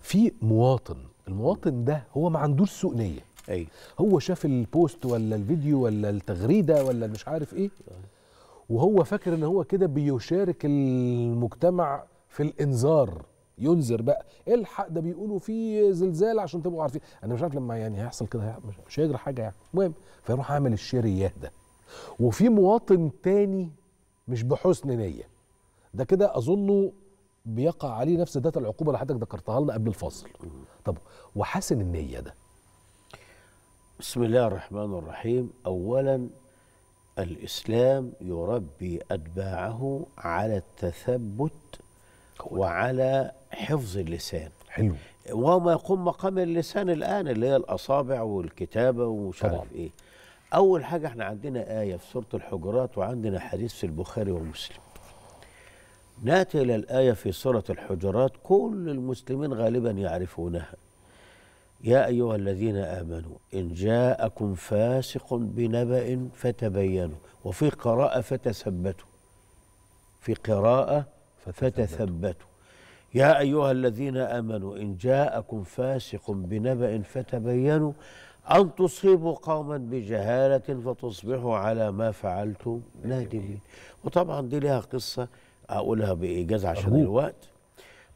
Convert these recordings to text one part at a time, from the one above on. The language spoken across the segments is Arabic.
في مواطن المواطن ده هو ما عندوش سوء نيه أي. هو شاف البوست ولا الفيديو ولا التغريده ولا مش عارف ايه وهو فاكر ان هو كده بيشارك المجتمع في الانذار ينذر بقى الحق ده بيقولوا في زلزال عشان تبقوا عارفين انا مش عارف لما يعني هيحصل كده مش هيجرى حاجه يعني المهم فيروح عامل الشير اياه ده وفي مواطن تاني مش بحسن نيه ده كده اظنه بيقع عليه نفس ذات العقوبه اللي حضرتك ذكرتها لنا قبل الفاصل طب وحسن النيه ده بسم الله الرحمن الرحيم اولا الاسلام يربي اتباعه على التثبت وعلى حفظ اللسان حلو وما يقوم مقام اللسان الان اللي هي الاصابع والكتابه ومش عارف ايه اول حاجه احنا عندنا ايه في سوره الحجرات وعندنا حديث في البخاري ومسلم ناتي إلى الآية في سورة الحجرات كل المسلمين غالبا يعرفونها يا أيها الذين آمنوا إن جاءكم فاسق بنبأ فتبينوا وفي قراءة فتثبتوا في قراءة فتثبتوا يا أيها الذين آمنوا إن جاءكم فاسق بنبأ فتبينوا أن تصيبوا قوما بجهالة فتصبحوا على ما فعلتم نادمين وطبعا دي لها قصة هقولها بايجاز عشان أهو. الوقت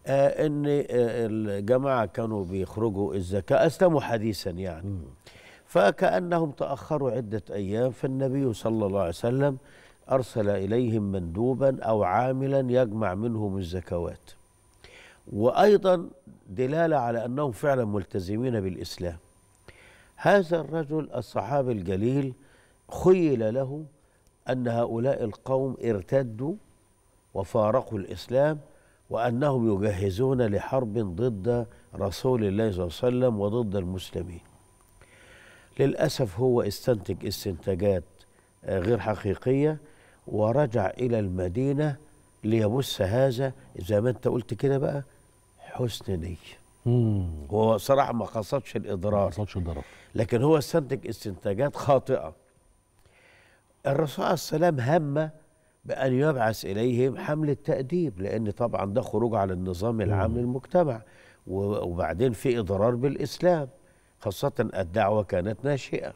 آه ان آه، الجماعه كانوا بيخرجوا الزكاه اسلموا حديثا يعني م. فكانهم تاخروا عده ايام فالنبي صلى الله عليه وسلم ارسل اليهم مندوبا او عاملا يجمع منهم الزكوات وايضا دلاله على انهم فعلا ملتزمين بالاسلام هذا الرجل الصحابي الجليل خيل له ان هؤلاء القوم ارتدوا وفارقوا الإسلام وأنهم يجهزون لحرب ضد رسول الله صلى الله عليه وسلم وضد المسلمين للأسف هو استنتج استنتاجات آه، غير حقيقية ورجع إلى المدينة ليبص هذا زي ما أنت قلت كده بقى حسن نية هو صراحة ما قصدش الإضرار ما قصدش الضرر لكن هو استنتج استنتاجات خاطئة الرسول عليه السلام هم بأن يبعث إليهم حملة تأديب لأن طبعا ده خروج على النظام العام للمجتمع وبعدين في إضرار بالإسلام خاصة الدعوة كانت ناشئة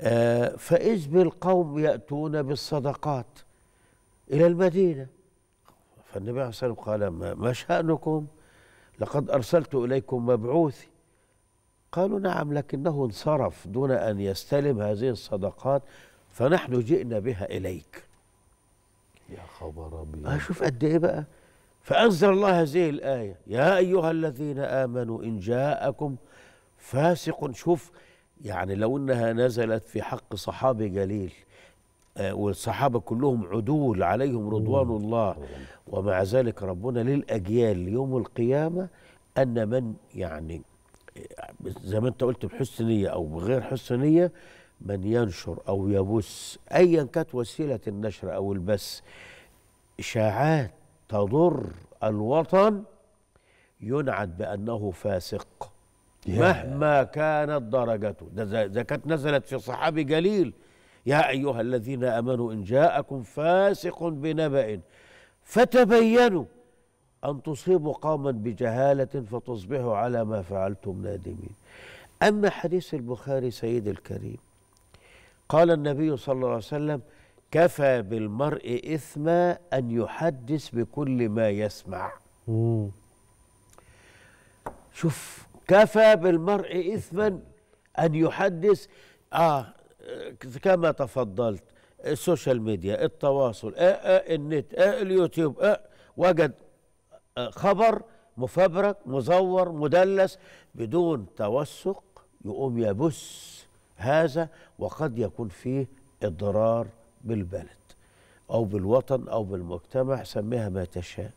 آه، فإذ بالقوم يأتون بالصدقات إلى المدينة فالنبي عليه الصلاة والسلام قال ما شأنكم لقد أرسلت إليكم مبعوثي قالوا نعم لكنه انصرف دون أن يستلم هذه الصدقات فنحن جئنا بها إليك يا خبر ابيض اشوف قد ايه بقى فانزل الله هذه الايه يا ايها الذين امنوا ان جاءكم فاسق شوف يعني لو انها نزلت في حق صحابي جليل آه، والصحابة كلهم عدول عليهم رضوان الله ومع ذلك ربنا للأجيال يوم القيامة أن من يعني آه، زي ما أنت قلت بحسن نية أو بغير حسن نية من ينشر أو يبث أيا كانت وسيلة النشر أو البث إشاعات تضر الوطن ينعد بأنه فاسق مهما كانت درجته ده إذا كانت نزلت في صحابي جليل يا أيها الذين آمنوا إن جاءكم فاسق بنبأ فتبينوا أن تصيبوا قوما بجهالة فتصبحوا على ما فعلتم نادمين أما حديث البخاري سيد الكريم قال النبي صلى الله عليه وسلم كفى بالمرء إثما أن يحدث بكل ما يسمع شوف كفى بالمرء إثما أن يحدث آه كما تفضلت السوشيال ميديا التواصل آه آه النت آه اليوتيوب آه وجد آه، خبر مفبرك مزور مدلس بدون توثق يقوم يبث هذا وقد يكون فيه اضرار بالبلد او بالوطن او بالمجتمع سميها ما تشاء